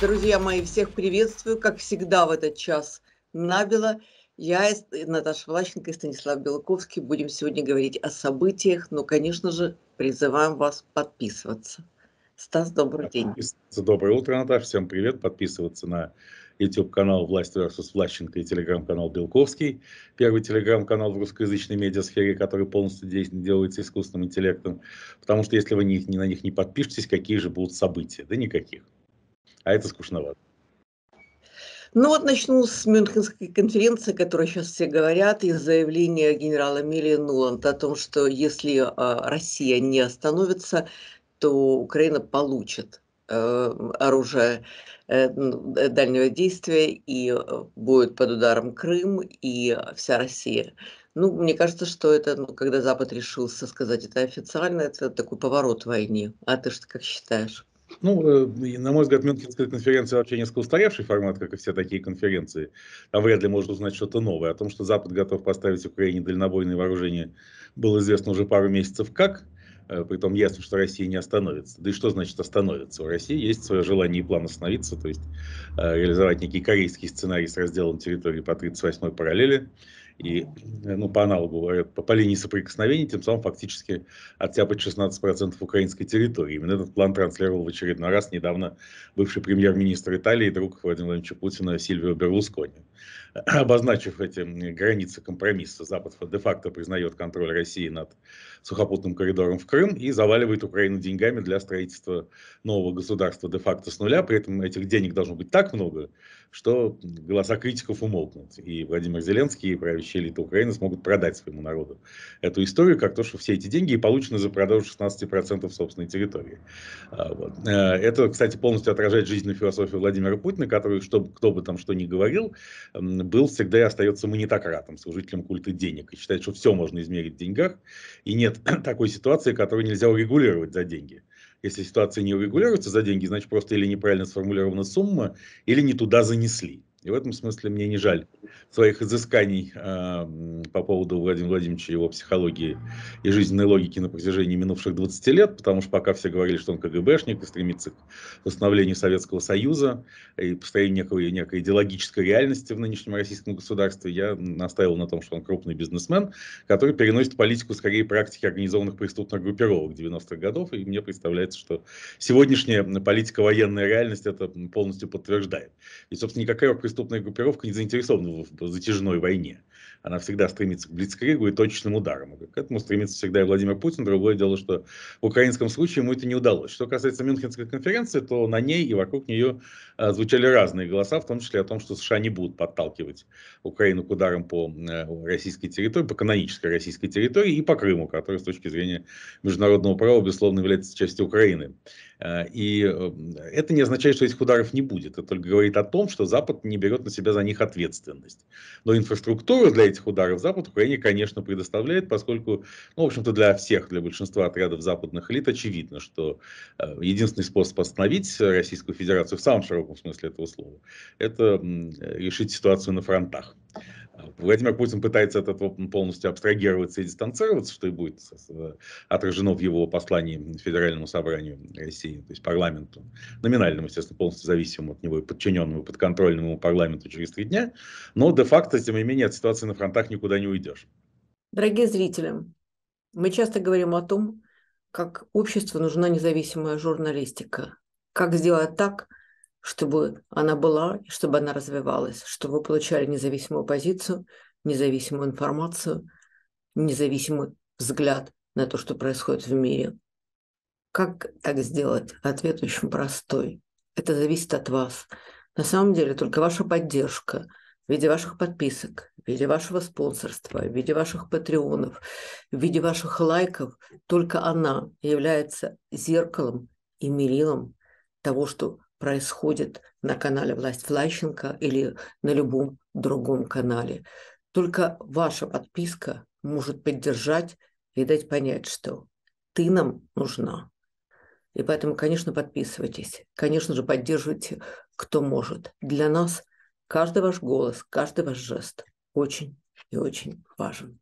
Друзья мои, всех приветствую, как всегда в этот час Набила, Я, Наташа Влащенко и Станислав Белоковский будем сегодня говорить о событиях, но, ну, конечно же, призываем вас подписываться. Стас, добрый день. Доброе утро, Наташа, всем привет. Подписываться на YouTube-канал «Власть vs. Влащенко» и телеграм-канал «Белковский». Первый телеграм-канал в русскоязычной медиасфере, который полностью делается искусственным интеллектом. Потому что если вы не, на них не подпишетесь, какие же будут события? Да никаких а это скучновато. Ну вот начну с Мюнхенской конференции, о которой сейчас все говорят, и заявления генерала Милли Нуланд о том, что если а, Россия не остановится, то Украина получит э, оружие э, ну, э, дальнего действия, и будет под ударом Крым и вся Россия. Ну, мне кажется, что это, ну, когда Запад решился сказать это официально, это такой поворот в войне. А ты что, как считаешь? Ну, э, на мой взгляд, Мюнхенская конференция вообще несколько устаревший формат, как и все такие конференции. Там вряд ли можно узнать что-то новое. О том, что Запад готов поставить Украине дальнобойные вооружения, было известно уже пару месяцев как. Э, притом ясно, что Россия не остановится. Да и что значит остановится? У России есть свое желание и план остановиться, то есть э, реализовать некий корейский сценарий с разделом территории по 38-й параллели, и ну, по аналогу э, по, по линии соприкосновения, тем самым фактически оттяпать 16% украинской территории. Именно этот план транслировал в очередной раз недавно бывший премьер-министр Италии и друг Владимира Владимировича Путина Сильвио Берлускони. Обозначив эти границы компромисса, Запад де-факто признает контроль России над сухопутным коридором в Крым и заваливает Украину деньгами для строительства нового государства де-факто с нуля. При этом этих денег должно быть так много, что голоса критиков умолкнут, и Владимир Зеленский и правящая элита Украины смогут продать своему народу эту историю, как то, что все эти деньги получены за продажу 16% собственной территории. А, вот. Э, это, кстати, полностью отражает жизненную философию Владимира Путина, который, чтобы кто бы там что ни говорил, был всегда и остается монетократом, служителем культа денег, и считает, что все можно измерить в деньгах, и нет такой ситуации, которую нельзя урегулировать за деньги. Если ситуация не урегулируется за деньги, значит просто или неправильно сформулирована сумма, или не туда занесли. И в этом смысле мне не жаль своих изысканий э, по поводу Владимира Владимировича, его психологии и жизненной логики на протяжении минувших 20 лет, потому что пока все говорили, что он КГБшник и стремится к восстановлению Советского Союза и построению некой, некой идеологической реальности в нынешнем российском государстве, я настаивал на том, что он крупный бизнесмен, который переносит политику скорее практики организованных преступных группировок 90-х годов, и мне представляется, что сегодняшняя политика военная реальность это полностью подтверждает. И, собственно, никакая преступная группировка не заинтересована в затяжной войне. Она всегда стремится к блицкригу и точным ударам. И к этому стремится всегда и Владимир Путин. Другое дело, что в украинском случае ему это не удалось. Что касается Мюнхенской конференции, то на ней и вокруг нее э, звучали разные голоса, в том числе о том, что США не будут подталкивать Украину к ударам по э, российской территории, по канонической российской территории и по Крыму, который с точки зрения международного права, безусловно, является частью Украины. Э, и это не означает, что этих ударов не будет. Это только говорит о том, что Запад не берет на себя за них ответственность. Но инфраструктура для этих ударов Запад Украине, конечно, предоставляет, поскольку, ну, в общем-то, для всех, для большинства отрядов западных элит очевидно, что э, единственный способ остановить Российскую Федерацию в самом широком смысле этого слова, это решить ситуацию на фронтах. Владимир Путин пытается от этого полностью абстрагироваться и дистанцироваться, что и будет отражено в его послании Федеральному собранию России, то есть парламенту, номинальному, естественно, полностью зависимому от него и подчиненному, подконтрольному парламенту через три дня. Но де-факто, тем не менее, от ситуации на фронтах никуда не уйдешь. Дорогие зрители, мы часто говорим о том, как обществу нужна независимая журналистика. Как сделать так, чтобы она была, чтобы она развивалась, чтобы вы получали независимую позицию, независимую информацию, независимый взгляд на то, что происходит в мире. Как так сделать? Ответ очень простой. Это зависит от вас. На самом деле только ваша поддержка в виде ваших подписок, в виде вашего спонсорства, в виде ваших патреонов, в виде ваших лайков, только она является зеркалом и мерилом того, что происходит на канале «Власть Влащенко» или на любом другом канале. Только ваша подписка может поддержать и дать понять, что ты нам нужна. И поэтому, конечно, подписывайтесь. Конечно же, поддерживайте, кто может. Для нас каждый ваш голос, каждый ваш жест очень и очень важен.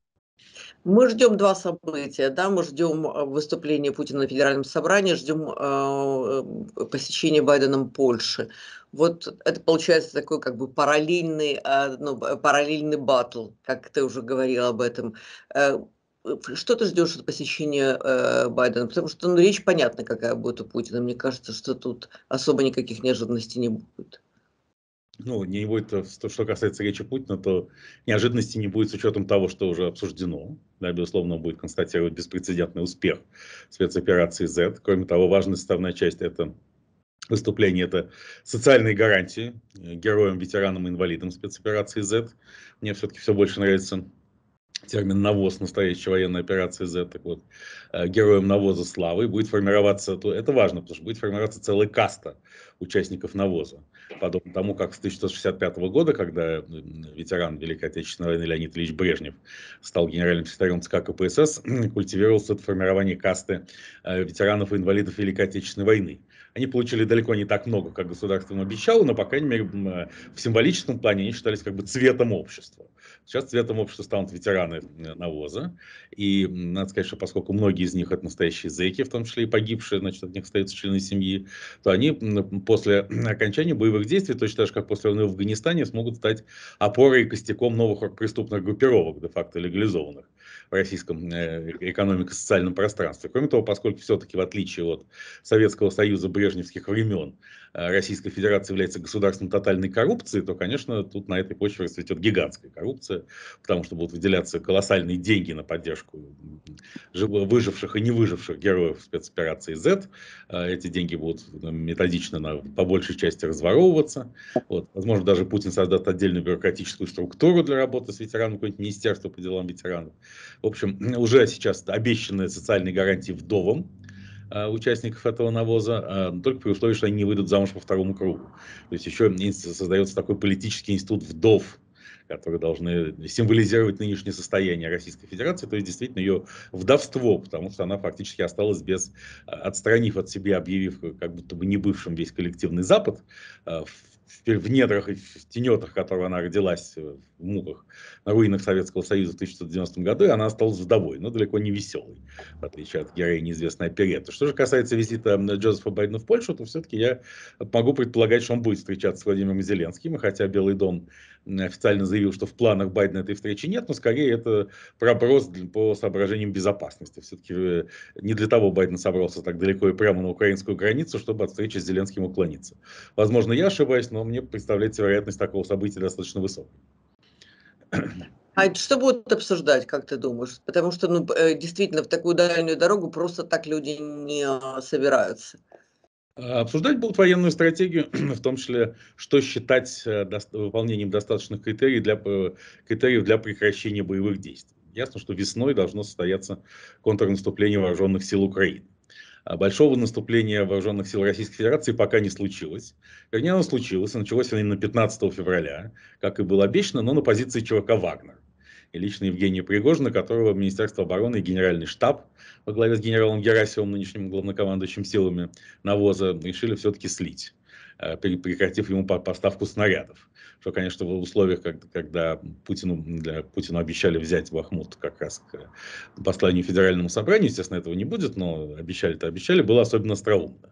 Мы ждем два события, да, мы ждем э, выступления Путина на федеральном собрании, ждем э, э посещения Байденом Польши. Вот это получается такой как бы параллельный, э, ну, параллельный батл, как ты уже говорил об этом. Э, э что ты ждешь от посещения э, Байдена? Потому что ну, речь понятна, какая будет у Путина. Мне кажется, что тут особо никаких неожиданностей не будет ну, не будет, э, что касается речи Путина, то неожиданности не будет с учетом того, что уже обсуждено. Да, безусловно, будет констатировать беспрецедентный успех спецоперации Z. Кроме того, важная составная часть – это выступление – это социальные гарантии э, героям, ветеранам и инвалидам спецоперации Z. Мне все-таки все больше нравится термин «навоз» настоящей военной операции Z, так вот, э, героем «Навоза славы», будет формироваться, это важно, потому что будет формироваться целая каста участников «Навоза». Подобно тому, как с 1965 года, когда э, ветеран Великой Отечественной войны Леонид Ильич Брежнев стал генеральным секретарем ЦК КПСС, культивировался это формирование касты э, ветеранов и инвалидов Великой Отечественной войны. Они получили далеко не так много, как государство им обещало, но, по крайней мере, в символическом плане они считались как бы цветом общества. Сейчас цветом общества станут ветераны э, навоза. И надо сказать, что поскольку многие из них это настоящие зэки, в том числе и погибшие, значит, от них остаются члены семьи, то они после окончания боевых действий, точно так же, как после войны в Афганистане, смогут стать опорой и костяком новых преступных группировок, де-факто легализованных в российском э, э, экономико-социальном пространстве. Кроме того, поскольку все-таки в отличие от Советского Союза брежневских времен, а, Российская Федерация является государством тотальной коррупции, то, конечно, тут на этой почве расцветет гигантская коррупция, потому что будут выделяться колоссальные деньги на поддержку выживших и не выживших героев спецоперации Z. А, эти деньги будут э, методично на, по большей части разворовываться. Вот. Возможно, даже Путин создаст отдельную бюрократическую структуру для работы с ветераном, какое-нибудь министерство по делам ветеранов. В общем, уже сейчас обещанные социальные гарантии вдовам, Э, участников этого навоза, э, только при условии, что они не выйдут замуж по второму кругу. То есть еще создается такой политический институт вдов, которые должны символизировать нынешнее состояние Российской Федерации, то есть действительно ее вдовство, потому что она фактически осталась без, э, отстранив от себя, объявив как будто бы не бывшим весь коллективный Запад, в в недрах и в тенетах, в она родилась э, в муках на руинах Советского Союза в 1990 году, и она осталась вдовой, но далеко не веселой, в отличие от героини известной оперетты. Что же касается визита Джозефа Байдена в Польшу, то все-таки я могу предполагать, что он будет встречаться с Владимиром Зеленским, и хотя Белый дом официально заявил, что в планах Байдена этой встречи нет, но скорее это проброс по соображениям безопасности. Все-таки э, не для того Байден собрался так далеко и прямо на украинскую границу, чтобы от встречи с Зеленским уклониться. Возможно, я ошибаюсь, но мне представляется вероятность такого события достаточно высокой. А что будут обсуждать, как ты думаешь? Потому что ну, э, действительно в такую дальнюю дорогу просто так люди не а, собираются. А обсуждать будут военную стратегию, в том числе, что считать э, выполнением достаточных критериев для, э, критериев для прекращения боевых действий. Ясно, что весной должно состояться контрнаступление вооруженных сил Украины. А большого наступления вооруженных сил Российской Федерации пока не случилось. Вернее, оно случилось, началось именно 15 февраля, как и было обещано, но на позиции ЧВК «Вагнер» и лично Евгения Пригожина, которого Министерство обороны и Генеральный штаб во главе с генералом Герасимовым, нынешним главнокомандующим силами навоза, решили все-таки слить э, прекратив ему поставку снарядов. Что, конечно, в условиях, когда Путину, для Путину обещали взять Бахмут как раз к посланию Федеральному собранию, естественно, этого не будет, но обещали-то обещали, было особенно остроумно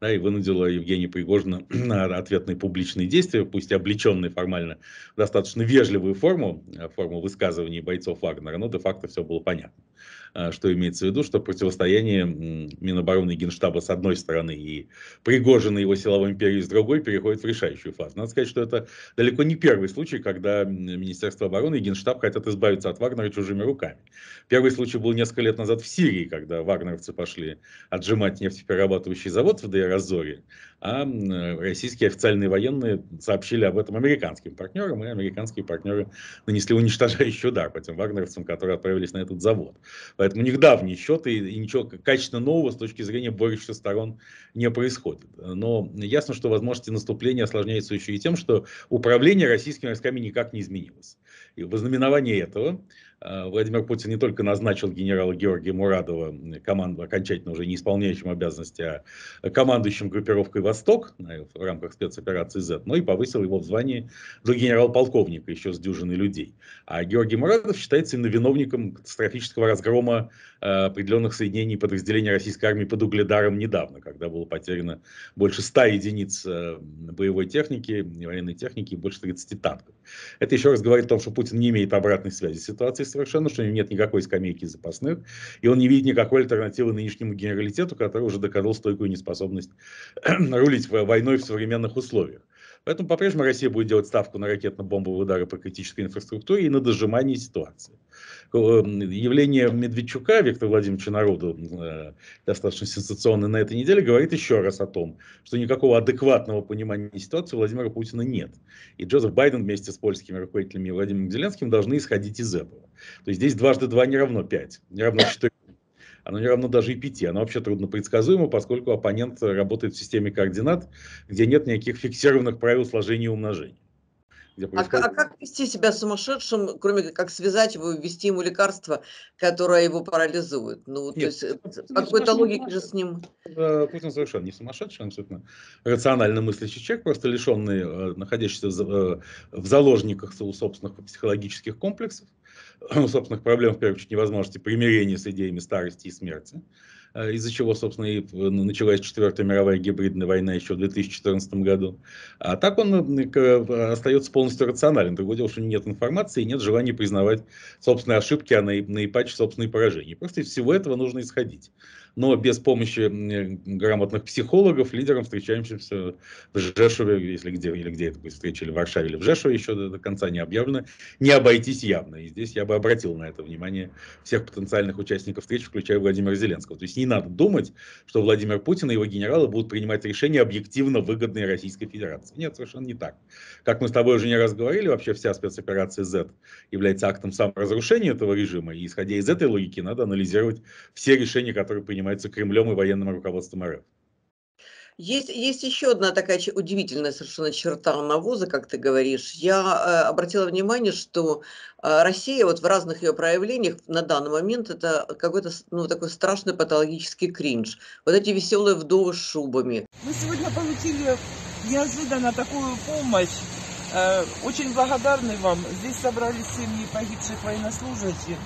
да, и вынудила Евгения Пригожина на ответные публичные действия, пусть облеченные формально достаточно вежливую форму, э, форму высказываний бойцов Вагнера, но де-факто все было понятно. А, что имеется в виду, что противостояние Минобороны и Генштаба с одной стороны и Пригожина и его силовой империи с другой переходит в решающую фазу. Надо сказать, что это далеко не первый случай, когда Министерство обороны и Генштаб хотят избавиться от Вагнера чужими руками. Первый случай был несколько лет назад в Сирии, когда вагнеровцы пошли отжимать нефтеперерабатывающий завод в Дейр-Азоре, а российские официальные военные сообщили об этом американским партнерам, и американские партнеры нанесли уничтожающий удар по тем вагнеровцам, которые отправились на этот завод. Поэтому у них давние счеты, и ничего качественно нового с точки зрения борющихся сторон не происходит. Но ясно, что возможности наступления осложняются еще и тем, что управление российскими войсками никак не изменилось. И в ознаменование этого а, Владимир Путин не только назначил генерала Георгия Мурадова команду, окончательно уже не исполняющим обязанности, а командующим группировкой «Восток» э, в рамках спецоперации «З», но и повысил его в звании до генерал-полковника еще с дюжиной людей. А Георгий Мурадов считается именно виновником катастрофического разгрома а, определенных соединений подразделений российской армии под Угледаром недавно, когда было потеряно больше 100 единиц э, боевой техники, военной техники и больше 30 танков. Это еще раз говорит о том, что Путин не имеет обратной связи с ситуацией совершенно, что у него нет никакой скамейки запасных, и он не видит никакой альтернативы нынешнему генералитету, который уже доказал стойкую неспособность рулить войной в современных условиях. Поэтому по-прежнему Россия будет делать ставку на ракетно-бомбовые удары по критической инфраструктуре и на дожимание ситуации. Э, явление Медведчука Виктора Владимировича народу, э, достаточно сенсационное на этой неделе, говорит еще раз о том, что никакого адекватного понимания ситуации у Владимира Путина нет. И Джозеф Байден вместе с польскими руководителями и Владимиром Зеленским должны исходить из этого. То есть здесь дважды два не равно пять, не равно четыре она не равна даже и 5, Она вообще трудно предсказуемо, поскольку оппонент работает в системе координат, где нет никаких фиксированных правил сложения и умножения. А а происходит... А, а как вести себя сумасшедшим, кроме как связать его, ввести ему лекарство, которое его парализует? Ну, Нет, то есть, э, какой-то логики же с ним. Э, Путин совершенно не сумасшедший, он абсолютно рационально мыслящий человек, просто лишенный, э, находящийся в заложниках своих собственных психологических комплексов. собственных проблем, в первую очередь, невозможности примирения с идеями старости и смерти, а, из-за чего, собственно, и э, началась Четвертая мировая гибридная война еще в 2014 году. А так он остается полностью рациональным, Другое дело, что нет информации и нет желания признавать собственные ошибки, а наипаче собственные поражения. Просто из всего этого нужно исходить но без помощи э, грамотных психологов лидерам, встречающимся в Жешове, если где, или где это будет встреча, или в Варшаве, или в Жешове, еще до, до конца не объявлено, не обойтись явно. И здесь я бы обратил на это внимание всех потенциальных участников встречи, включая Владимира Зеленского. То есть не надо думать, что Владимир Путин и его генералы будут принимать решения, объективно выгодные Российской Федерации. Нет, совершенно не так. Как мы с тобой уже не раз говорили, вообще вся спецоперация Z является актом саморазрушения этого режима, и исходя из этой логики надо анализировать все решения, которые принимают принимается Кремлем и военным руководством РФ. Есть, есть еще одна такая удивительная совершенно черта навоза, как ты говоришь. Я э, обратила внимание, что э, Россия вот в разных ее проявлениях на данный момент это какой-то ну, такой страшный патологический кринж. Вот эти веселые вдовы с шубами. Мы сегодня получили неожиданно такую помощь. Э, очень благодарны вам. Здесь собрались семьи погибших военнослужащих.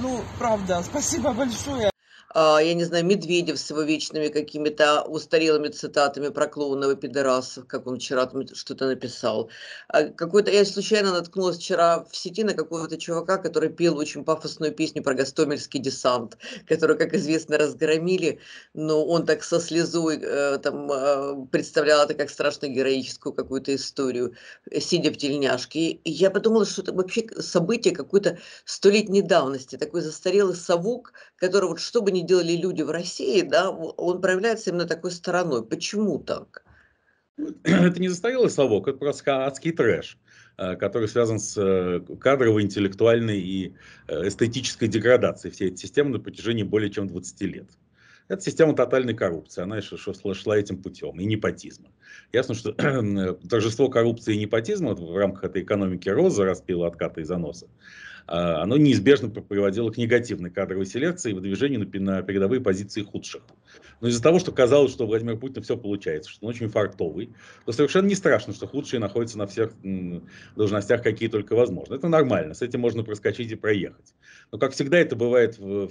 Ну, правда, спасибо большое. А, я не знаю, Медведев с его вечными какими-то устарелыми цитатами про клоунов и пидорасов, как он вчера там что-то написал. А, какой-то, я случайно наткнулась вчера в сети на какого-то чувака, который пел очень пафосную песню про гастомельский десант, который, как известно, разгромили, но он так со слезой э, там а, представлял это как страшно героическую какую-то историю, сидя в тельняшке. И я подумала, что это вообще событие какой-то столетней давности, такой застарелый совок, который вот что бы ни делали люди в России, да, он проявляется именно такой стороной. Почему так? Ну, это не застарелый совок, это просто адский трэш, э, который связан с э, кадровой, интеллектуальной и э, эстетической деградацией всей этой системы на протяжении более чем 20 лет. Это система тотальной коррупции, она шла, шла этим путем, и непотизма. Ясно, что торжество коррупции и непотизма в рамках этой экономики роза распила отката и заноса, а, оно неизбежно приводило к негативной кадровой селекции и выдвижению на передовые позиции худших. Но из-за того, что казалось, что Владимир Путин все получается, что он очень фартовый, то совершенно не страшно, что худшие находятся на всех должностях, какие только возможно. Это нормально, с этим можно проскочить и проехать. Но, как всегда, это бывает в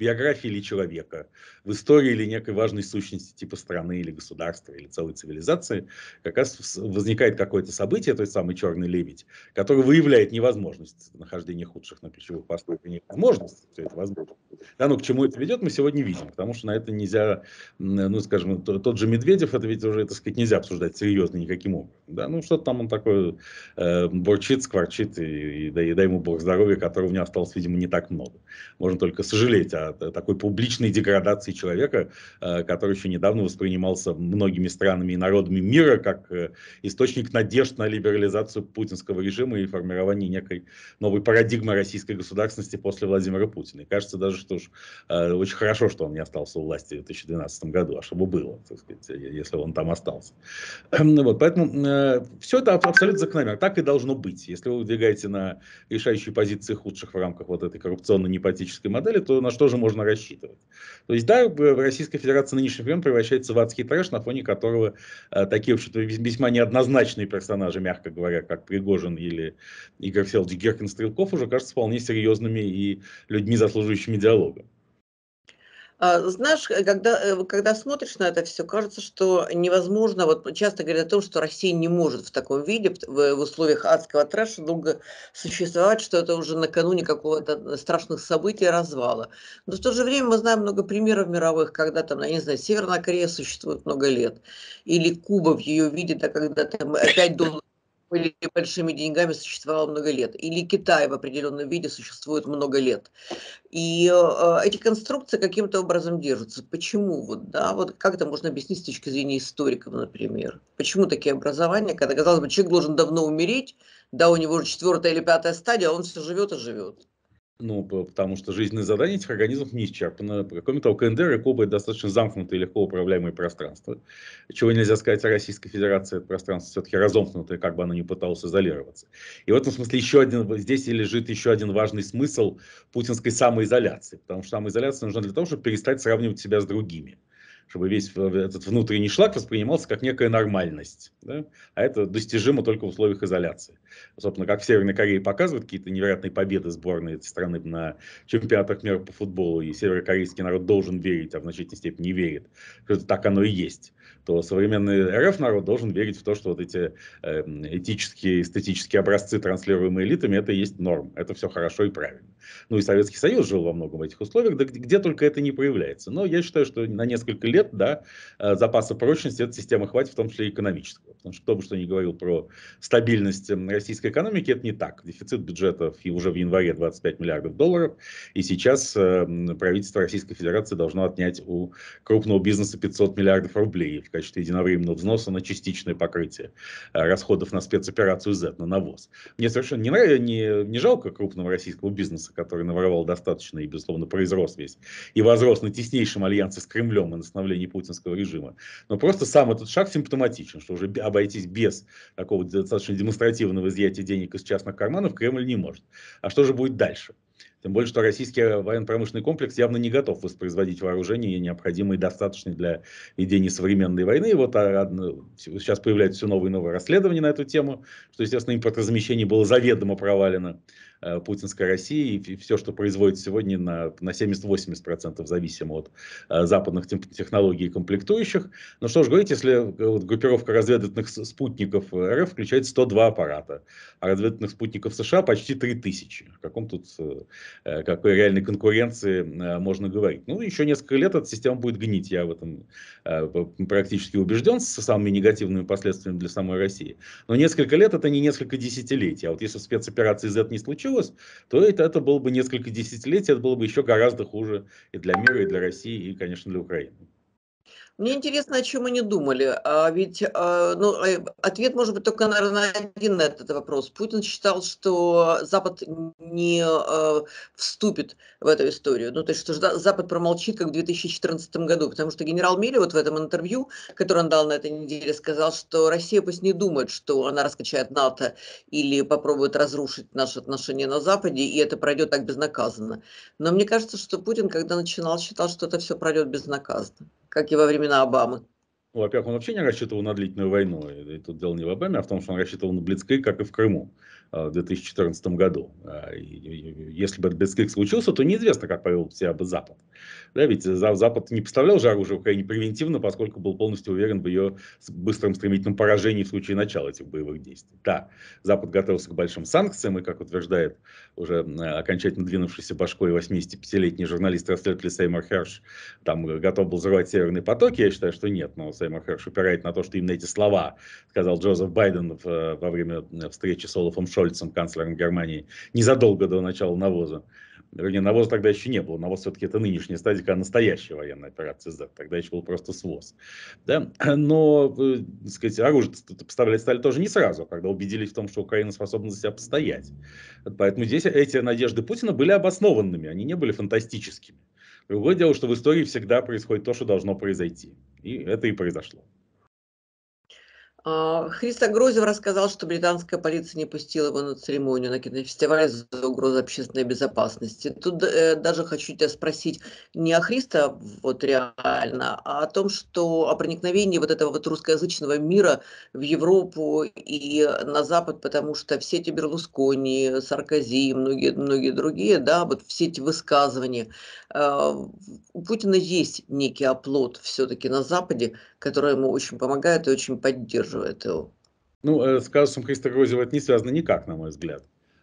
биографии или человека, в истории или некой важной сущности типа страны или государства или целой цивилизации, как раз возникает какое-то событие, то есть самый черный лебедь, который выявляет невозможность нахождения худших на ключевых постах и невозможность, все это возможно. Да, но ну, к чему это ведет, мы сегодня видим, потому что на это нельзя, ну, скажем, тот же Медведев, это ведь уже, так сказать, нельзя обсуждать серьезно никаким образом. Да, ну, что-то там он такой э, бурчит, скворчит, и, и, и, и дай ему бог здоровья, которого у него осталось, видимо, не так много. Можно только сожалеть о Э, такой публичной деградации человека, э, который еще недавно воспринимался многими странами и народами мира как э, источник надежд на либерализацию путинского режима и формирование некой новой парадигмы российской государственности после Владимира Путина. И кажется даже, что уж очень хорошо, что он не остался у власти в 2012 году, а чтобы было, так сказать, если он там остался. Эм, вот, поэтому все это абсолютно закономерно. Так и должно быть. Если вы выдвигаете на решающие позиции худших в рамках вот этой коррупционно-непатической модели, то на что же можно рассчитывать. То есть, да, Российская Федерация нынешний времен превращается в адский трэш, на фоне которого э, такие, в общем-то, весьма неоднозначные персонажи, мягко говоря, как Пригожин или Игорь Селдич Геркин Стрелков, уже кажутся вполне серьезными и людьми, заслуживающими диалога. А, знаешь, э, когда, э, когда смотришь на это все, кажется, что невозможно, вот ну, часто говорят о том, что Россия не может в таком виде, в, в условиях адского трэша долго существовать, что это уже накануне какого-то э, страшных событий развала. Но в то же время мы знаем много примеров мировых, когда там, я не знаю, Северная Корея существует много лет, или Куба в ее виде, да, когда там опять долларов были большими деньгами, существовало много лет. Или Китай в определенном виде существует много лет. И э, эти конструкции каким-то образом держатся. Почему? Вот, да, вот как это можно объяснить с точки зрения историков, например? Почему такие образования, когда, казалось бы, человек должен давно умереть, да, у него уже четвертая или пятая стадия, а он все живет и живет. Ну, потому что жизненные задания этих организмов не исчерпаны. Кроме того, КНДР и Коба – это достаточно замкнутые, легко управляемые пространства. Чего нельзя сказать о Российской Федерации, это пространство все-таки разомкнутое, как бы оно ни пыталось изолироваться. И в этом смысле еще один, здесь лежит еще один важный смысл путинской самоизоляции. Потому что самоизоляция нужна для того, чтобы перестать сравнивать себя с другими чтобы весь этот внутренний шлак воспринимался как некая нормальность. Да? А это достижимо только в условиях изоляции. Собственно, как в Северной Корее показывают какие-то невероятные победы сборной этой страны на чемпионатах мира по футболу, и северокорейский народ должен верить, а в значительной степени не верит, что это так оно и есть что современный РФ народ должен верить в то, что вот эти э, этические, эстетические образцы, транслируемые элитами, это и есть норм, это все хорошо и правильно. Ну и Советский Союз жил во многом в этих условиях, да где, где только это не проявляется. Но я считаю, что на несколько лет, да, э, запаса прочности этой системы хватит, в том числе и экономического. Потому что кто бы что ни говорил про стабильность эм, российской экономики, это не так. Дефицит бюджетов и уже в январе 25 миллиардов долларов, и сейчас э, правительство Российской Федерации должно отнять у крупного бизнеса 500 миллиардов рублей в качестве единовременного взноса на частичное покрытие э, расходов на спецоперацию Z, на навоз. Мне совершенно не, нравится, не, не жалко крупного российского бизнеса, который наворовал достаточно и, безусловно, произрос весь, и возрос на теснейшем альянсе с Кремлем и на становлении путинского режима. Но просто сам этот шаг симптоматичен, что уже обойтись без такого достаточно демонстративного изъятия денег из частных карманов Кремль не может. А что же будет дальше? Тем более, что российский военно-промышленный комплекс явно не готов воспроизводить вооружения, необходимые и достаточные для ведения современной войны. И вот а, сейчас появляются все новые и новые расследования на эту тему, что, естественно, импортозамещение было заведомо провалено. Э, путинской России, и все, что производит сегодня на, на 70-80% зависимо от э, западных технологий и комплектующих. Ну что ж говорить, если э, вот, группировка разведывательных спутников РФ включает 102 аппарата, а разведывательных спутников США почти 3000. О каком тут, какой реальной конкуренции можно говорить? Ну, еще несколько лет эта система будет гнить, я в этом практически убежден, со самыми негативными последствиями для самой России. Но несколько лет это не несколько десятилетий. А вот если спецоперации Z не случилось, случилось, то это, это было бы несколько десятилетий, это было бы еще гораздо хуже и для мира, и для России, и, конечно, для Украины. Мне интересно, о чем они думали. А ведь а, ну, э, ответ может быть только, наверное, один на этот вопрос. Путин считал, что Запад не а, вступит в эту историю. Ну, то есть, что Запад промолчит, как в 2014 году. Потому что генерал Милли вот в этом интервью, которое он дал на этой неделе, сказал, что Россия пусть не думает, что она раскачает НАТО или попробует разрушить наши отношения на Западе, и это пройдет так безнаказанно. Но мне кажется, что Путин, когда начинал, считал, что это все пройдет безнаказанно как и во времена Обамы. Ну, во-первых, он вообще не рассчитывал на длительную войну. И тут дело не в Обаме, а в том, что он рассчитывал на Блицкрик, как и в Крыму. Э, в 2014 году. Э, если бы этот Блицкрик случился, то неизвестно, как повел себя бы Запад. Да, ведь Запад не поставлял же оружие Украине превентивно, поскольку был полностью уверен в ее быстром стремительном поражении в случае начала этих боевых действий. Да, Запад готовился к большим санкциям, и, как утверждает уже окончательно двинувшийся башкой 85-летний журналист-расследователь Сеймар Херш, там э, готов был взрывать северные потоки, я считаю, что нет, но Сеймар Херш упирает на то, что именно эти слова сказал Джозеф Байден во время встречи с Олафом Шо Шольцем, канцлером Германии, незадолго до начала навоза. Вернее, навоза тогда еще не было. Навоз все-таки это нынешняя стадия, когда настоящая военная операция ЗЭД. Тогда еще был просто СВОЗ. Да? Но, э, так сказать, оружие поставлять стали тоже не сразу, а когда убедились в том, что Украина способна за себя постоять. Поэтому здесь эти надежды Путина были обоснованными, они не были фантастическими. Другое дело, что в истории всегда происходит то, что должно произойти. И это и произошло. А, Христа Грозева рассказал, что британская полиция не пустила его на церемонию на кинофестивале за угрозу общественной безопасности. Тут э, даже хочу тебя спросить не о Христа, вот реально, а о том, что о проникновении вот этого вот русскоязычного мира в Европу и на Запад, потому что все эти Берлускони, Саркози и многие, многие другие, да, вот все эти высказывания. Э, у Путина есть некий оплот все-таки на Западе, которая ему очень помогает и очень поддерживает его. Ну, э, с казусом Христа Грозева это не связано никак, на мой взгляд.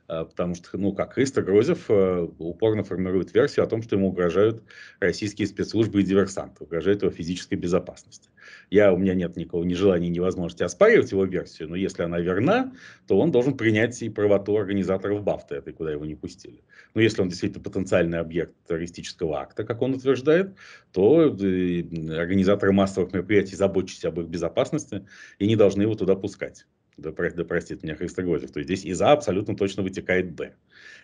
А, потому что, ну, как Христо Грозев э, упорно формирует версию о том, что ему угрожают российские спецслужбы и диверсанты, угрожают его физической безопасности. Я, у меня нет никого, ни желания, ни возможности оспаривать его версию, но если она верна, то он должен принять и правоту организаторов Бафта, этой, куда его не пустили. Но если он действительно потенциальный объект террористического акта, как он утверждает, то э, организаторы массовых мероприятий заботятся об их безопасности и не должны его туда пускать да, да простит меня Христогозев, то есть здесь из А абсолютно точно вытекает Б.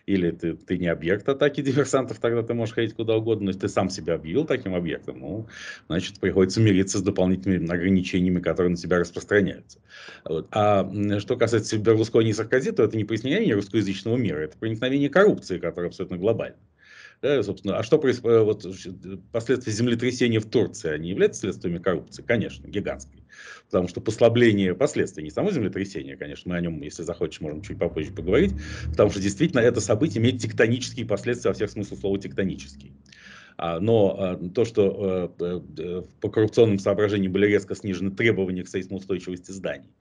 Или ты, ты не объект атаки диверсантов, тогда ты можешь ходить куда угодно, но если ты сам себя объявил таким объектом, ну, значит, приходится мириться с дополнительными ограничениями, которые на тебя распространяются. Вот. А что касается Берлускони и Саркози, то это не присоединение русскоязычного мира, это проникновение коррупции, которая абсолютно глобальна. Да, собственно, а что происходит? Э, вот, последствия землетрясения в Турции, они являются следствиями коррупции? Конечно, гигантской. Потому что послабление последствий, не само землетрясение, конечно, мы о нем, если захочешь, можем чуть попозже поговорить, потому что действительно это событие имеет тектонические последствия во всех смыслах слова тектонические. А, но а, то, что э, э, по коррупционным соображениям были резко снижены требования к сейсмоустойчивости зданий,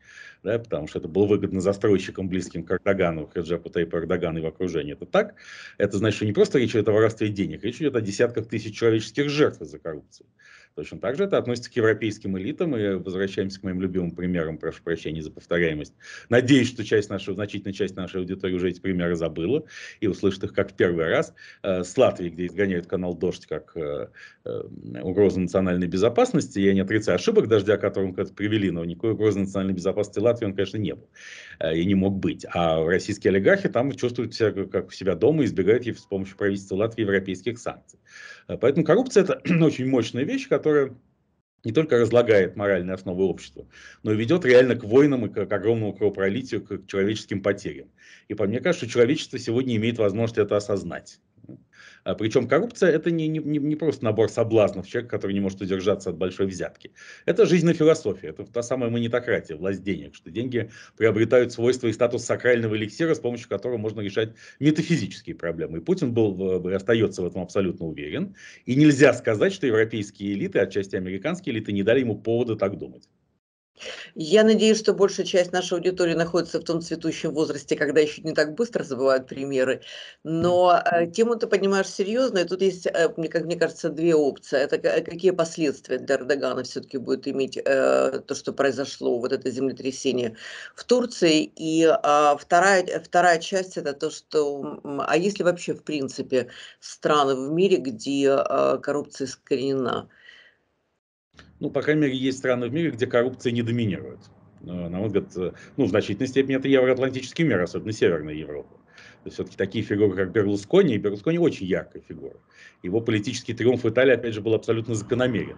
да, потому что это было выгодно застройщикам, близким к Эрдогану, к Реджепу Эрдогану и в окружении. Это так. Это значит, что не просто речь идет о воровстве денег, речь идет о десятках тысяч человеческих жертв за коррупцию. Точно так же это относится к европейским элитам, и возвращаемся к моим любимым примерам, прошу прощения за повторяемость. Надеюсь, что часть нашего, значительная часть нашей аудитории уже эти примеры забыла и услышит их как в первый раз. Э, с Латвии, где изгоняют канал «Дождь» как э, э, угроза национальной безопасности, я не отрицаю ошибок дождя, которым это привели, но никакой угрозы национальной безопасности Латвии он, конечно, не был и не мог быть. А российские олигархи там чувствуют себя как у себя дома и избегают с помощью правительства Латвии европейских санкций. А поэтому коррупция – это очень мощная вещь, которая не только разлагает моральные основы общества, но и ведет реально к войнам и к, огромному кровопролитию, к, человеческим потерям. И по мне кажется, что человечество сегодня имеет возможность это осознать. А, Причем коррупция это не, не, не просто набор соблазнов человек, который не может удержаться от большой взятки. Это жизненная философия, это та самая монетократия, власть денег, что деньги приобретают свойства и статус сакрального эликсира, с помощью которого можно решать метафизические проблемы. И Путин был, остается в этом абсолютно уверен. И нельзя сказать, что европейские элиты, отчасти американские элиты, не дали ему повода так думать. Я надеюсь, что большая часть нашей аудитории находится в том цветущем возрасте, когда еще не так быстро забывают примеры. Но э, тему ты поднимаешь серьезно, и тут есть, э, мне, как мне кажется, две опции. Это какие последствия для Эрдогана все-таки будет иметь э, то, что произошло, вот это землетрясение в Турции. И э, вторая, вторая часть это то, что, а если вообще в принципе страны в мире, где э, коррупция искоренена? ну, по крайней мере, есть страны в мире, где коррупция не доминирует. Э, на мой взгляд, э, ну, в значительной степени это евроатлантический мир, особенно Северная Европа. То есть все-таки такие фигуры, как Берлускони, и Берлускони очень яркая фигура. Его политический триумф в Италии, опять же, был абсолютно закономерен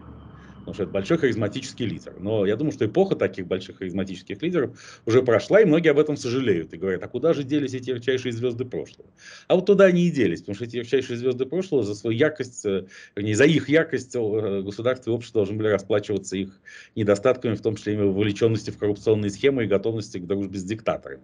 потому что это большой харизматический лидер. Но я думаю, что эпоха таких больших харизматических лидеров уже прошла, и многие об этом сожалеют и говорят, а куда же делись эти ярчайшие звезды прошлого? А вот туда они и делись, потому что эти ярчайшие звезды прошлого за свою яркость, э, не за их яркость э, государство и общество должны были расплачиваться их недостатками, в том числе и вовлеченности в коррупционные схемы и готовности к дружбе с диктаторами.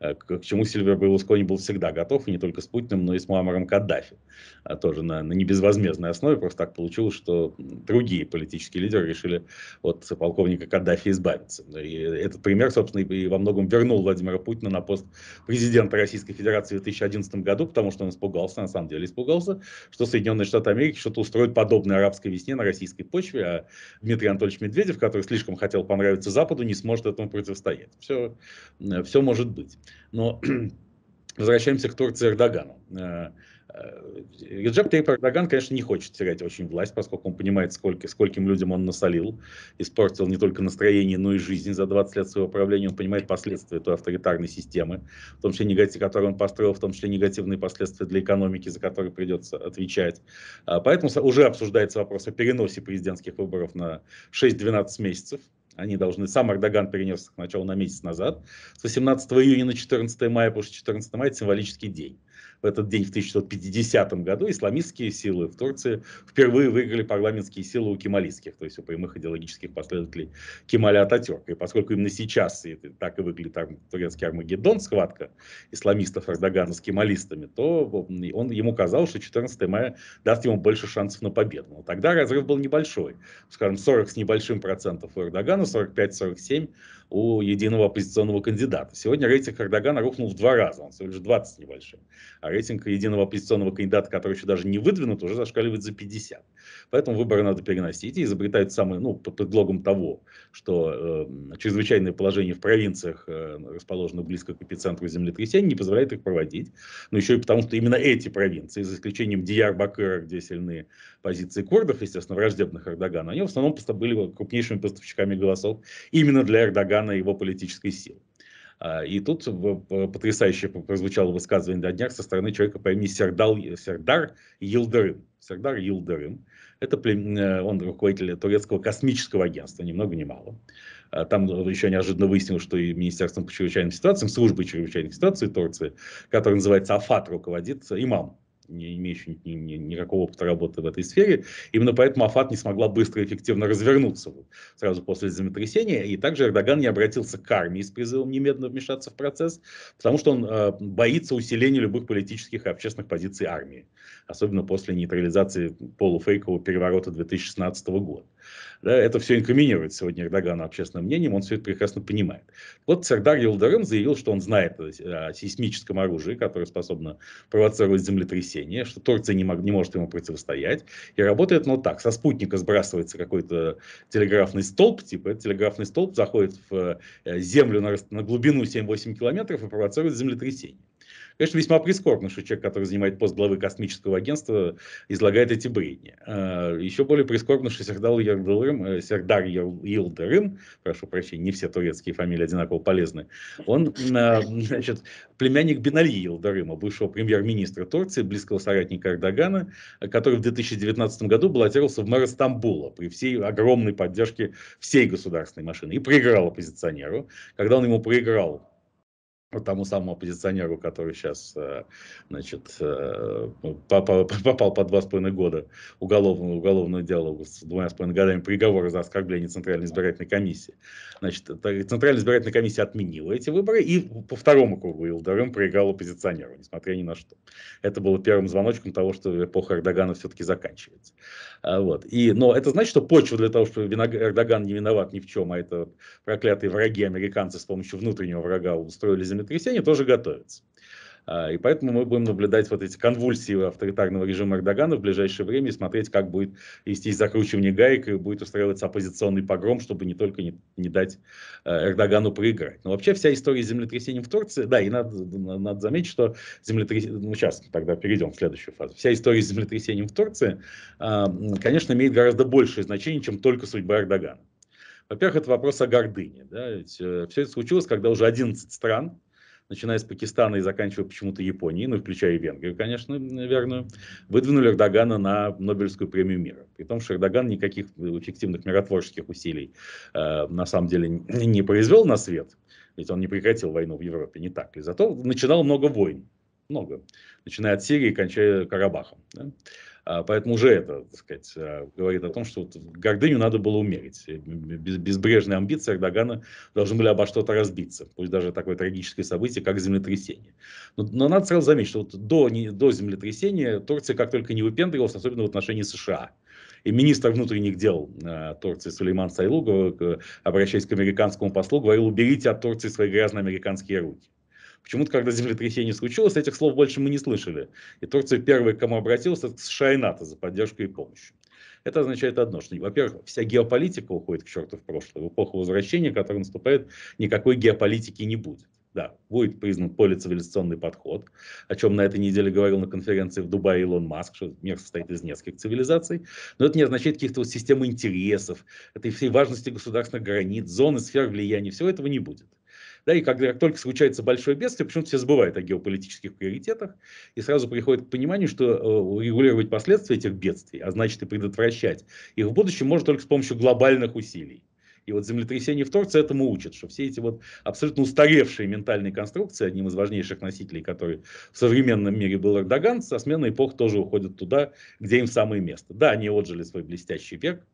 Э, к, к чему Сильвер Берлускони был всегда готов, и не только с Путиным, но и с Муаммаром Каддафи. А тоже на, на небезвозмездной основе. Просто так получилось, что другие политические лидеры решили от полковника Каддафи избавиться. И этот пример, собственно, и во многом вернул Владимира Путина на пост президента Российской Федерации в 2011 году, потому что он испугался, на самом деле испугался, что Соединенные Штаты Америки что-то устроят подобное арабской весне на российской почве, а Дмитрий Анатольевич Медведев, который слишком хотел понравиться Западу, не сможет этому противостоять. Все, э, все может быть. Но возвращаемся к Турции Эрдогану. Э, э, Реджеп Тейп Эрдоган, конечно, не хочет терять очень власть, поскольку он понимает, сколько, скольким людям он насолил, испортил не только настроение, но и жизнь за 20 лет своего правления. Он понимает последствия той авторитарной системы, в том числе негатив, который он построил, в том числе негативные последствия для экономики, за которые придется отвечать. А, поэтому уже обсуждается вопрос о переносе президентских выборов на 6-12 месяцев. Они должны, сам Эрдоган перенес их сначала на месяц назад, с 18 июня на 14 мая, потому что 14 мая это символический день в этот день, в 1950 году, исламистские силы в Турции впервые выиграли парламентские силы у кемалистских, то есть у прямых идеологических последователей Кемаля Ататюрка. И поскольку именно сейчас и так и выглядит там турецкий Армагеддон, схватка исламистов Эрдогана с кемалистами, то он, ему казалось, что 14 мая даст ему больше шансов на победу. Но тогда разрыв был небольшой, скажем, 40 с небольшим процентов у Эрдогана, 45-47 у единого оппозиционного кандидата. Сегодня рейтинг Эрдогана рухнул в два раза, он всего лишь 20 небольшим. А рейтинг единого оппозиционного кандидата, который еще даже не выдвинут, уже зашкаливает за 50. Поэтому выборы надо переносить и изобретают самые, ну, под предлогом того, что э, чрезвычайное положение в провинциях, э, расположенных близко к эпицентру землетрясения, не позволяет их проводить. Но ну, еще и потому, что именно эти провинции, за исключением Диярбакыра, где сильны позиции курдов, естественно, враждебных Эрдогану, они в основном были крупнейшими поставщиками голосов именно для Эрдогана изъяна его политической силы. А, и тут потрясающе прозвучало высказывание на днях со стороны человека по имени Сердал, Сердар Йилдырым. Сердар Йилдырым, это э, он руководитель турецкого космического агентства, ни много ни мало. А, там еще неожиданно выяснилось, что и Министерством по чрезвычайным ситуациям, службой чрезвычайных ситуаций Турции, которая называется АФАТ, руководит имам не имеющий ни, ни, никакого опыта работы в этой сфере. Именно поэтому Афат не смогла быстро и эффективно развернуться вот, сразу после землетрясения. И также Эрдоган не обратился к армии с призывом немедленно вмешаться в процесс, потому что он э, боится усиления любых политических и общественных позиций армии, особенно после нейтрализации полуфейкового переворота 2016 года. Да, это все инкриминирует сегодня Эрдогана общественным мнением, он все это прекрасно понимает. Вот Сердар Елдырым заявил, что он знает о сейсмическом оружии, которое способно провоцировать землетрясение, что Турция не, мог, не может ему противостоять. И работает оно ну, так. Со спутника сбрасывается какой-то телеграфный столб, типа этот телеграфный столб заходит в э, землю на, на глубину 7-8 километров и провоцирует землетрясение. Конечно, весьма прискорбно, что человек, который занимает пост главы космического агентства, излагает эти бредни. А, Еще более прискорбно, что э, Сердар Йылдырым, Сердар Йылдырым, прошу прощения, не все турецкие фамилии одинаково полезны, он, а, значит, племянник Бенали Йылдырыма, бывшего премьер-министра Турции, близкого соратника Эрдогана, который в 2019 году баллотировался в мэра Стамбула при всей огромной поддержке всей государственной машины и проиграл оппозиционеру. Когда он ему проиграл тому самому оппозиционеру, который сейчас э, значит, э, ну, попал, попал по два с половиной года уголовного, уголовного дела с двумя с половиной годами приговора за оскорбление Центральной избирательной комиссии. Значит, Центральная избирательная комиссия отменила эти выборы и по второму кругу Илдерым проиграл оппозиционеру, несмотря ни на что. Это было первым звоночком того, что эпоха Эрдогана все-таки заканчивается. А, вот. И, но это значит, что почва для того, что Эрдоган не виноват ни в чем, а это проклятые враги американцы с помощью внутреннего врага устроили землю землетрясений тоже готовится. А, и поэтому мы будем наблюдать вот эти конвульсии авторитарного режима Эрдогана в ближайшее время и смотреть, как будет вестись закручивание гаек и будет устраиваться оппозиционный погром, чтобы не только не, не дать э, Эрдогану проиграть. Но вообще вся история с землетрясением в Турции, да, и надо, надо заметить, что землетрясение, ну сейчас тогда перейдем в следующую фазу, вся история с землетрясением в Турции, а, конечно, имеет гораздо большее значение, чем только судьба Эрдогана. Во-первых, это вопрос о гордыне. Да? Ведь, э, все это случилось, когда уже 11 стран начиная с Пакистана и заканчивая почему-то Японией, ну включая и Венгрию, конечно, верную, выдвинули Эрдогана на Нобелевскую премию мира. При том, что Эрдоган никаких э, эффективных миротворческих усилий э, на самом деле не произвел на свет, ведь он не прекратил войну в Европе, не так ли? Зато начинал много войн, много, начиная от Сирии и кончая Карабахом. Да? А, поэтому уже это, так сказать, а, говорит о том, что вот гордыню надо было умерить. Безбрежные амбиции Эрдогана должны были обо что-то разбиться, пусть даже такое трагическое событие, как землетрясение. Но, но надо сразу заметить, что вот до, не, до землетрясения Турция как только не выпендривалась, особенно в отношении США. И министр внутренних дел э, Турции Сулейман Сайлугов, э, обращаясь к американскому послу, говорил, уберите от Турции свои грязные американские руки. Почему-то, когда землетрясение случилось, этих слов больше мы не слышали. И Турция первой, к кому обратилась, это США и НАТО за поддержкой и помощью. Это означает одно, что, во-первых, вся геополитика уходит к черту в прошлое. В эпоху возвращения, которая наступает, никакой геополитики не будет. Да, будет признан полицивилизационный подход, о чем на этой неделе говорил на конференции в Дубае Илон Маск, что мир состоит из нескольких цивилизаций, но это не означает каких-то вот систем интересов, этой всей важности государственных границ, зоны, сфер влияния, всего этого не будет. Да, и когда, как только случается большое бедствие, почему-то все забывают о геополитических приоритетах и сразу приходит к пониманию, что э, регулировать последствия этих бедствий, а значит и предотвращать их в будущем можно только с помощью глобальных усилий. И вот землетрясение в Турции этому учат, что все эти вот абсолютно устаревшие ментальные конструкции, одним из важнейших носителей, который в современном мире был Эрдоган, со смены эпох тоже уходят туда, где им самое место. Да, они отжили свой блестящий век,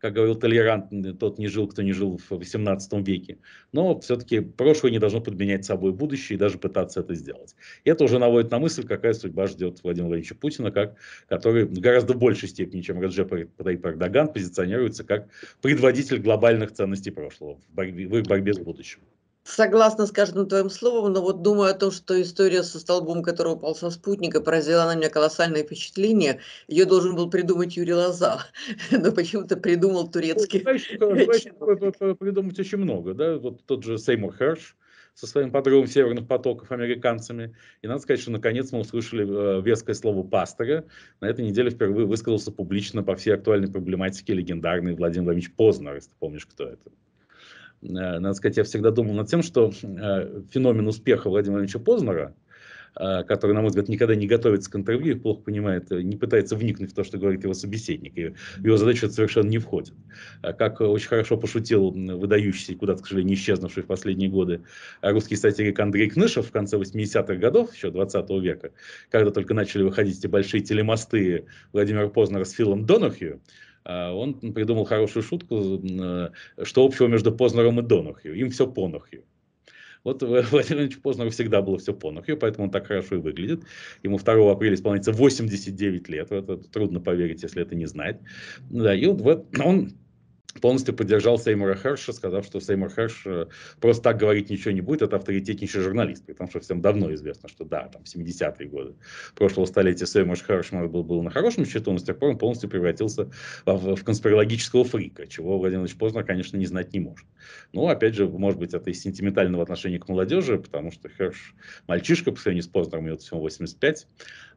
как говорил Толерант, тот не жил, кто не жил в 18 веке. Но все-таки прошлое не должно подменять собой будущее и даже пытаться это сделать. И это уже наводит на мысль, какая судьба ждет Владимира Владимировича Путина, как, который в гораздо большей степени, чем Раджеп Таип Эрдоган, позиционируется как предводитель глобальных ценностей прошлого в, борьбе, в их борьбе с будущим. Согласна с каждым твоим словом, но вот думаю о том, что история со столбом, который упал со спутника, произвела на меня колоссальное впечатление. Ее должен был придумать Юрий Лоза, но почему-то придумал ну, турецкий. придумать очень много, да? Вот тот же Сеймур Херш, со своим подрывом северных потоков американцами. И надо сказать, что наконец мы услышали э, веское слово пастора. На этой неделе впервые высказался публично по всей актуальной проблематике легендарный Владимир Владимирович Познер, если ты помнишь, кто это. Э, надо сказать, я всегда думал над тем, что э, феномен успеха Владимира Ильича Познера, э, который, на мой взгляд, никогда не готовится к интервью, плохо понимает, не пытается вникнуть в то, что говорит его собеседник, и в его задачу это совершенно не входит. Как очень хорошо пошутил выдающийся, куда-то, к сожалению, исчезнувший в последние годы русский сатирик Андрей Кнышев в конце 80-х годов, еще 20 века, когда только начали выходить эти большие телемосты Владимира Познера с Филом Донахью, а, он придумал хорошую шутку, э, что общего между Познером и Донахью. Им все Понахью. Вот Владимир Ильич Познеру всегда было все по поэтому он так хорошо и выглядит. Ему 2 апреля исполнится 89 лет. Это трудно поверить, если это не знать. Да, и вот он полностью поддержал Сеймура Херша, сказав, что Сеймур Херш э, просто так говорить ничего не будет, это авторитетнейший журналист, потому что всем давно известно, что да, там 70-е годы прошлого столетия Сеймур Херш был, был на хорошем счету, но с тех пор он полностью превратился в, в конспирологического фрика, чего Владимир Владимирович Познер, конечно, не знать не может. Ну, опять же, может быть, это из сентиментального отношения к молодежи, потому что Херш мальчишка по сравнению с Познером, ему всего 85,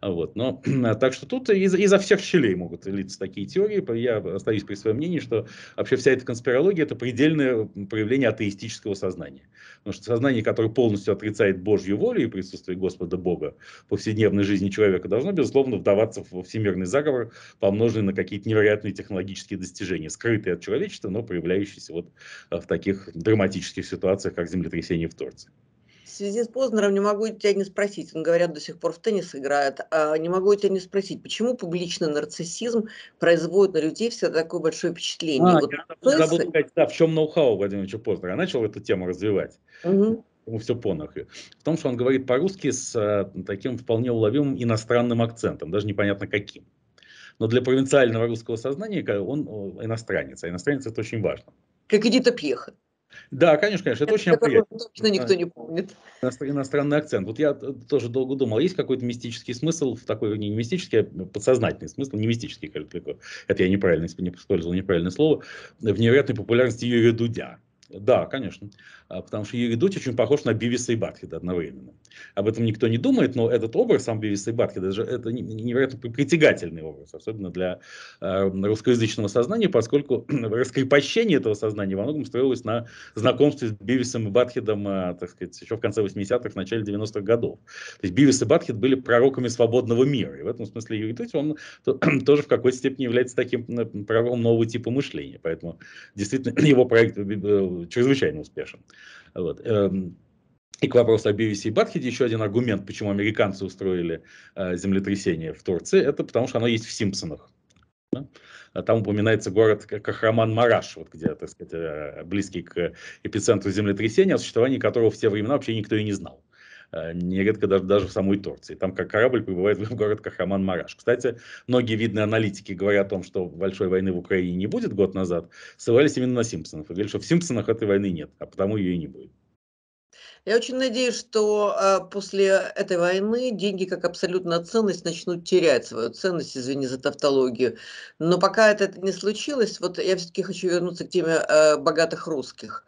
а вот. Но, а так что тут из- изо всех щелей могут литься такие теории. Я остаюсь при своем мнении, что вообще вся эта конспирология – это предельное проявление атеистического сознания. Потому что сознание, которое полностью отрицает Божью волю и присутствие Господа Бога в повседневной жизни человека, должно, безусловно, вдаваться во всемирный заговор, помноженный на какие-то невероятные технологические достижения, скрытые от человечества, но проявляющиеся вот а, в таких драматических ситуациях, как землетрясение в Турции связи с Познером не могу тебя не спросить. Он, говорят, до сих пор в теннис играет. А не могу тебя не спросить, почему публичный нарциссизм производит на людей все такое большое впечатление? А, вот я процессы... забыл сказать, да, в чем ноу-хау Владимировича Познера. Я начал эту тему развивать. Угу. Ему все по нахуй. В том, что он говорит по-русски с а, таким вполне уловимым иностранным акцентом, даже непонятно каким. Но для провинциального русского сознания он иностранец, а иностранец это очень важно. Как Эдита Пьеха. Да, конечно, конечно, это, это очень приятно. Точно никто не помнит. Иностранный акцент. Вот я тоже долго думал, а есть какой-то мистический смысл в такой, не мистический, а ну, подсознательный смысл, не мистический, как далеко. Это я неправильно, если использовал неправильное слово, в невероятной популярности Юрия Дудя. Да, конечно. А, потому что Юрий Дудь очень похож на Бивиса и Батхеда одновременно. Об этом никто не думает, но этот образ, сам Бивиса и Батхеда, это, это невероятно притягательный образ, особенно для а, русскоязычного сознания, поскольку раскрепощение этого сознания во многом строилось на знакомстве с Бивисом и Батхедом, э, так сказать, еще в конце 80-х, в начале 90-х годов. То есть Бивис и Батхед были пророками свободного мира. И в этом смысле Юрий Дудь, он тоже в какой-то степени является таким пророком нового типа мышления. Поэтому действительно его проект э, чрезвычайно успешен. Вот. Эм, и к вопросу о Бивисе и Батхиде еще один аргумент, почему американцы устроили э, землетрясение в Турции, это потому что оно есть в Симпсонах. Там упоминается город Кахраман Мараш, вот где, так сказать, э, близкий к эпицентру землетрясения, о существовании которого в те времена вообще никто и не знал. Э, нередко даже, даже в самой Турции. Там как корабль прибывает в город Кахраман-Мараш. Кстати, многие видные аналитики, говорят о том, что большой войны в Украине не будет год назад, ссылались именно на Симпсонов и говорили, что в Симпсонах этой войны нет, а потому ее и не будет. Я очень надеюсь, что э, после этой войны деньги как абсолютная ценность начнут терять свою ценность, извини за тавтологию. Но пока это не случилось, вот я все-таки хочу вернуться к теме э, богатых русских.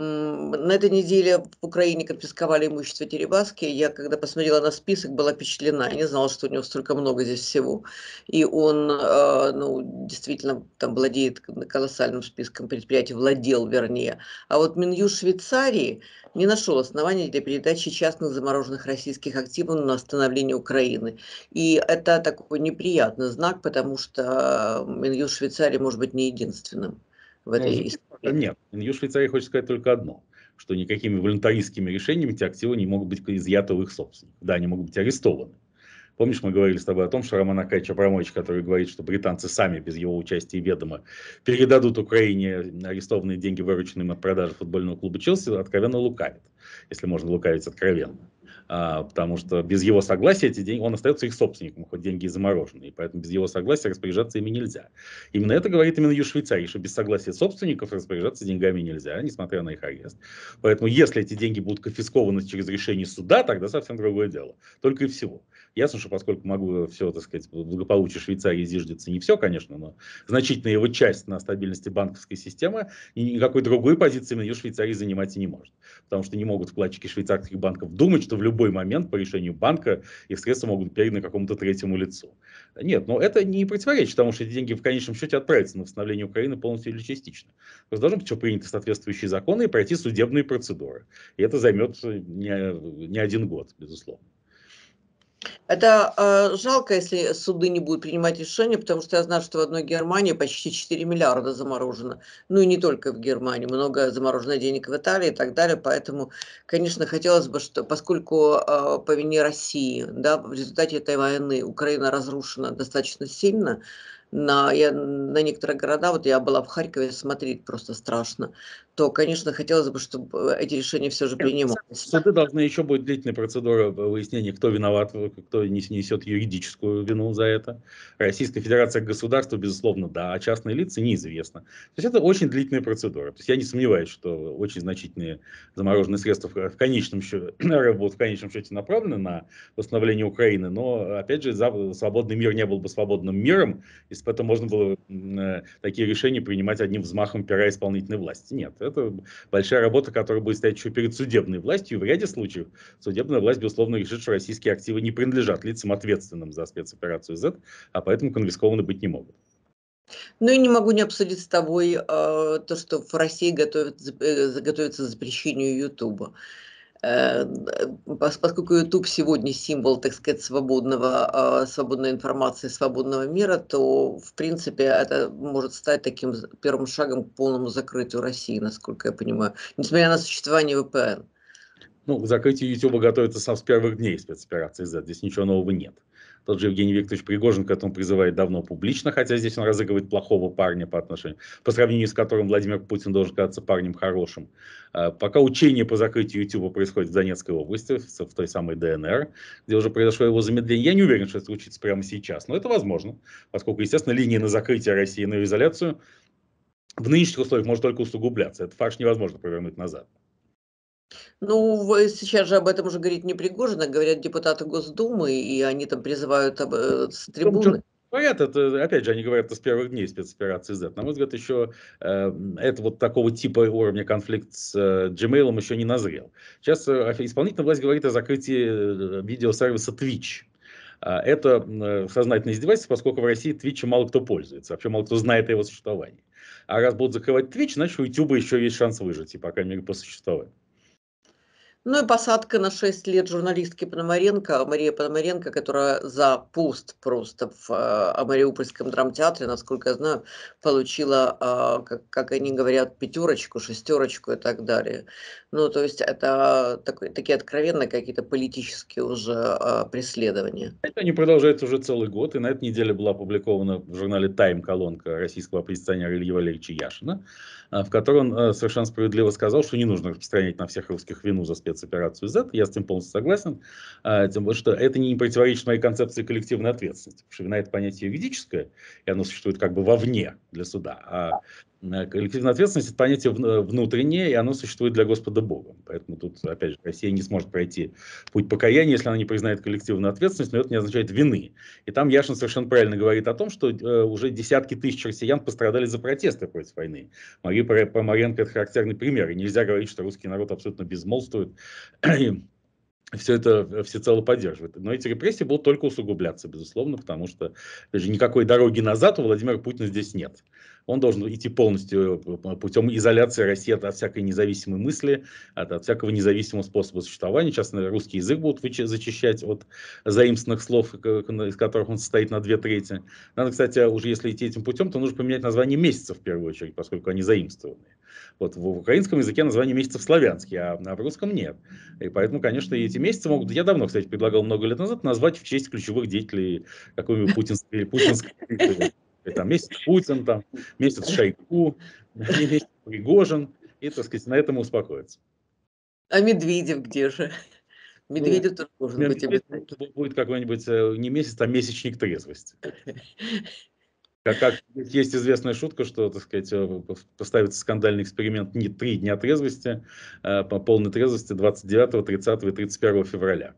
На этой неделе в Украине конфисковали имущество Теребаски. Я, когда посмотрела на список, была впечатлена. Я не знала, что у него столько много здесь всего. И он а, ну, действительно там владеет колоссальным списком предприятий, владел вернее. А вот Минюш Швейцарии не нашел оснований для передачи частных замороженных российских активов на остановление Украины. И это такой неприятный знак, потому что а, Минюш Швейцарии может быть не единственным в этой истории. Э, нет, Ю Швейцария хочет сказать только одно, что никакими волонтаристскими решениями эти активы не могут быть изъяты у их собственников. Да, они могут быть арестованы. Помнишь, мы говорили с тобой о том, что Роман Акаевич Абрамович, который говорит, что британцы сами без его участия и ведома передадут Украине арестованные деньги, вырученные им от продажи футбольного клуба Челси, откровенно лукавит, если можно лукавить откровенно. А, потому что без его согласия эти деньги, он остается их собственником, хоть деньги и замороженные, поэтому без его согласия распоряжаться ими нельзя. Именно это говорит именно Юж Швейцарии, что без согласия собственников распоряжаться деньгами нельзя, несмотря на их арест. Поэтому если эти деньги будут конфискованы через решение суда, тогда совсем другое дело. Только и всего. Ясно, что поскольку могу э, все, так сказать, благополучие Швейцарии зиждется не все, конечно, но значительная его часть на стабильности банковской системы, и никакой другой позиции на Юж Швейцарии занимать и не может. Потому что не могут вкладчики швейцарских банков думать, что в любом любой момент по решению банка их средства могут быть переданы какому-то третьему лицу. Нет, но это не противоречит тому, что эти деньги в конечном счете отправятся на восстановление Украины полностью или частично. Просто должны быть приняты соответствующие законы и пройти судебные процедуры. И это займет не, не один год, безусловно. Это э, жалко, если суды не будут принимать решения, потому что я знаю, что в одной Германии почти 4 миллиарда заморожено. Ну и не только в Германии, много заморожено денег в Италии и так далее. Поэтому, конечно, хотелось бы, что поскольку э, по вине России, да, в результате этой войны Украина разрушена достаточно сильно, на, я, на некоторые города, вот я была в Харькове, смотреть просто страшно, то, конечно, хотелось бы, чтобы эти решения все же ну, принимались. Суды должна еще быть длительная процедура выяснения, кто виноват, кто несет юридическую вину за это. Российская Федерация государства, безусловно, да, а частные лица неизвестно. То есть это очень длительная процедура. То есть я не сомневаюсь, что очень значительные замороженные средства в конечном счете, будут в конечном счете направлены на восстановление Украины, но, опять же, свободный мир не был бы свободным миром, если есть потом можно было э, такие решения принимать одним взмахом пера исполнительной власти. Нет, это большая работа, которая будет стоять еще перед судебной властью. И в ряде случаев судебная власть, безусловно, решит, что российские активы не принадлежат лицам, ответственным за спецоперацию Z, а поэтому конфискованы быть не могут. Ну и не могу не обсудить с тобой э, то, что в России готовят, э, готовится запрещению Ютуба. Э, поскольку YouTube сегодня символ, так сказать, свободного, а, свободной информации, свободного мира, то, в принципе, это может стать таким первым шагом к полному закрытию России, насколько я понимаю, несмотря на существование VPN. Ну, к закрытию YouTube готовится сам с первых дней спецоперации Z, здесь ничего нового нет. Тот же Евгений Викторович Пригожин к этому призывает давно публично, хотя здесь он разыгрывает плохого парня по отношению, по сравнению с которым Владимир Путин должен казаться парнем хорошим. А, пока учение по закрытию YouTube происходит в Донецкой области, в той самой ДНР, где уже произошло его замедление, я не уверен, что это случится прямо сейчас, но это возможно, поскольку, естественно, линия на закрытие России на изоляцию в нынешних условиях может только усугубляться. Это фарш невозможно повернуть назад. Ну, э, сейчас же об этом уже говорит не Пригожин, говорят депутаты Госдумы, и они там призывают об, э, с трибуны. Говорят, ну, это, э, опять же, они говорят это с первых дней спецоперации Z. На мой взгляд, еще э, это вот такого типа уровня конфликт с э, Gmail еще не назрел. Сейчас э, исполнительная власть говорит о закрытии э, видеосервиса Twitch. А, это сознательное издевательство, поскольку в России Twitch мало кто пользуется, вообще мало кто знает о его существовании. А раз будут закрывать Twitch, значит у YouTube еще есть шанс выжить, и, пока крайней мере, по существованию. Ну и посадка на 6 лет журналистки Пономаренко, Мария Пономаренко, которая за пост просто в э, Мариупольском драмтеатре, насколько я знаю, получила, э, как, как они говорят, пятерочку, шестерочку и так далее. Ну, то есть это такой, такие откровенные какие-то политические уже э, преследования. Это не продолжается уже целый год, и на этой неделе была опубликована в журнале «Тайм» колонка российского оппозиционера Ильи Валерьевича Яшина, э, в которой он совершенно справедливо сказал, что не нужно распространять на всех русских вину за спец делать операцию Z, я с этим полностью согласен, а, тем более, что это не противоречит моей концепции коллективной ответственности, потому что вина – это понятие юридическое, и оно существует как бы вовне для суда, а Э, коллективная ответственность – это понятие э, внутреннее, и оно существует для Господа Бога. Поэтому тут, опять же, Россия не сможет пройти путь покаяния, если она не признает коллективную ответственность, но это не означает вины. И там Яшин совершенно правильно говорит о том, что э, уже десятки тысяч россиян пострадали за протесты против войны. Мария Пономаренко – это характерный пример. И нельзя говорить, что русский народ абсолютно безмолвствует и все это всецело поддерживает. Но эти репрессии будут только усугубляться, безусловно, потому что даже никакой дороги назад у Владимира Путина здесь нет он должен идти полностью путем изоляции России от, от всякой независимой мысли, от, от всякого независимого способа существования. Сейчас наверное, русский язык будут зачищать от заимственных слов, из которых он состоит на две трети. Надо, кстати, уже если идти этим путем, то нужно поменять название месяца в первую очередь, поскольку они заимствованные. Вот в украинском языке название месяцев славянские, а, а в русском нет. И поэтому, конечно, эти месяцы могут... Я давно, кстати, предлагал много лет назад назвать в честь ключевых деятелей какой-нибудь путинской... путинской там, месяц Путин, там, месяц Шойгу, месяц Пригожин, и, так сказать, на этом успокоиться. А Медведев где же? Медведев ну, тоже может быть обязательно. Будет какой-нибудь э, не месяц, а месячник трезвости. Как, как есть известная шутка, что, так сказать, э, поставится скандальный эксперимент не три дня трезвости, а по полной трезвости 29, 30 и 31 февраля.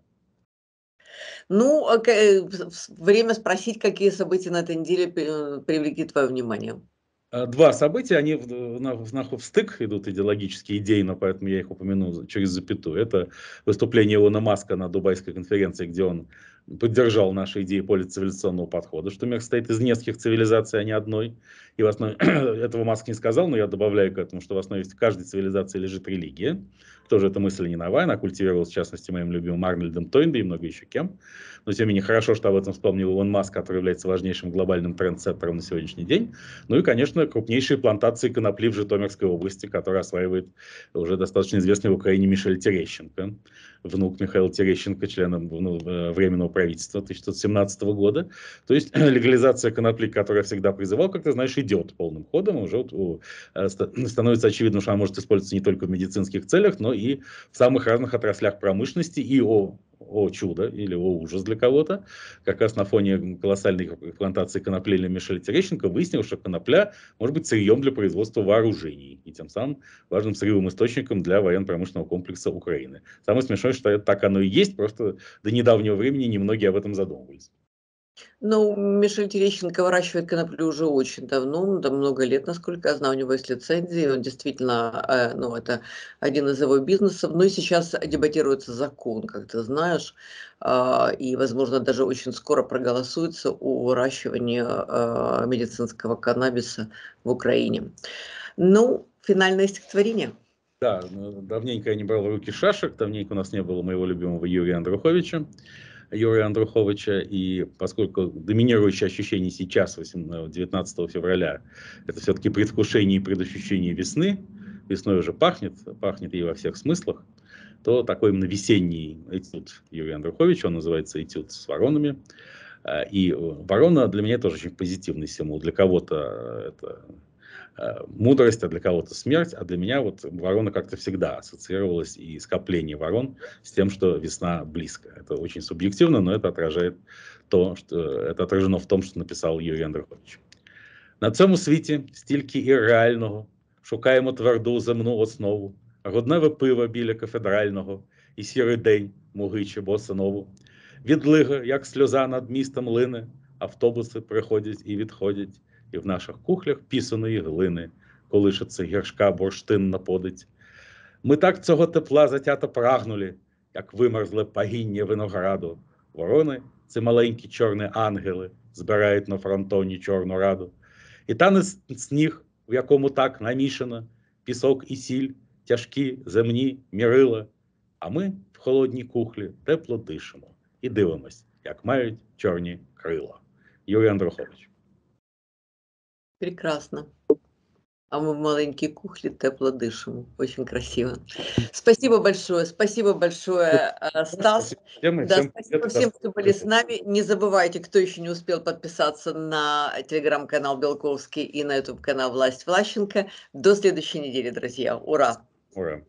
Ну, а э, время спросить, какие события на этой неделе э, привлекли твое внимание. А, два события, они в, в, нахуй в стык идут идеологически, идейно, поэтому я их упомяну через запятую. Это выступление Илона Маска на дубайской конференции, где он поддержал наши идеи полицивилизационного подхода, что мир состоит из нескольких цивилизаций, а не одной. И в основе этого Маск не сказал, но я добавляю к этому, что в основе каждой цивилизации лежит религия. Тоже эта мысль не новая, она культивировалась, в частности, моим любимым Арнольдом Тойнби и много еще кем. Но тем не менее, хорошо, что об этом вспомнил Илон Маск, который является важнейшим глобальным трендсеттером на сегодняшний день. Ну и, конечно, крупнейшие плантации конопли в Житомирской области, которые осваивает уже достаточно известный в Украине Мишель Терещенко, внук Михаила Терещенко, членом ну, э, Временного правительства 2017 года. То есть легализация конопли, которую я всегда призывал, как ты знаешь, идет полным ходом. Уже вот, у, э, становится очевидно, что она может использоваться не только в медицинских целях, но и в самых разных отраслях промышленности, и о о чудо или о ужас для кого-то, как раз на фоне колоссальной плантации коноплей Мишеля Терещенко выяснилось, что конопля может быть сырьем для производства вооружений и тем самым важным сырьевым источником для военно-промышленного комплекса Украины. Самое смешное, что так оно и есть, просто до недавнего времени немногие об этом задумывались. Ну, Мишель Терещенко выращивает конопли уже очень давно, да ну, много лет, насколько я знаю, у него есть лицензии, он действительно, э, ну, это один из его бизнесов. Ну и сейчас дебатируется закон, как ты знаешь, а, и, возможно, даже очень скоро проголосуется о выращивании э, медицинского каннабиса в Украине. Ну, финальное стихотворение. Да, ну, давненько я не брал руки шашек, давненько у нас не было моего любимого Юрия Андруховича. Юрия Андруховича, и поскольку доминирующее ощущение сейчас, 18, 19 э, февраля, это все-таки предвкушение и предощущение весны, весной уже пахнет, пахнет и во всех смыслах, то такой именно весенний этюд Юрия Андруховича, он называется «Этюд с воронами», э, и э, ворона для меня тоже очень позитивный символ. Для кого-то это Э, мудрость, а для кого-то смерть, а для меня вот ворона как-то всегда ассоциировалась и скопление ворон с тем, что весна близко. Это очень субъективно, но это отражает то, что это отражено в том, что написал Юрій Андропович. На цьому світі стільки і реального шукаємо тверду земну основу, родневе пиво біля кафедрального, і сірий день мугичі босанову. Від лига, як сльоза над містом лине, автобуси приходять і відходять і в наших кухлях пісаної глини, коли ще це гіршка бурштин наподить. Ми так цього тепла затято прагнули, як вимерзле пагіння винограду. Ворони це маленькі чорні ангели, збирають на фронтоні чорну раду. І тане сніг, в якому так намішано, пісок і сіль, тяжкі, земні, мірила. А ми в холодній кухлі тепло дишимо і дивимось, як мають чорні крила. Юрій Андрухович. Прекрасно. А мы в маленькой кухле тепло дышим. Очень красиво. Спасибо большое. Спасибо большое, э, Стас. Всем, да, всем спасибо привет, всем, кто были с нами. Не забывайте, кто еще не успел подписаться на телеграм-канал Белковский и на YouTube-канал «Власть Влащенко». До следующей недели, друзья. Ура! Ура!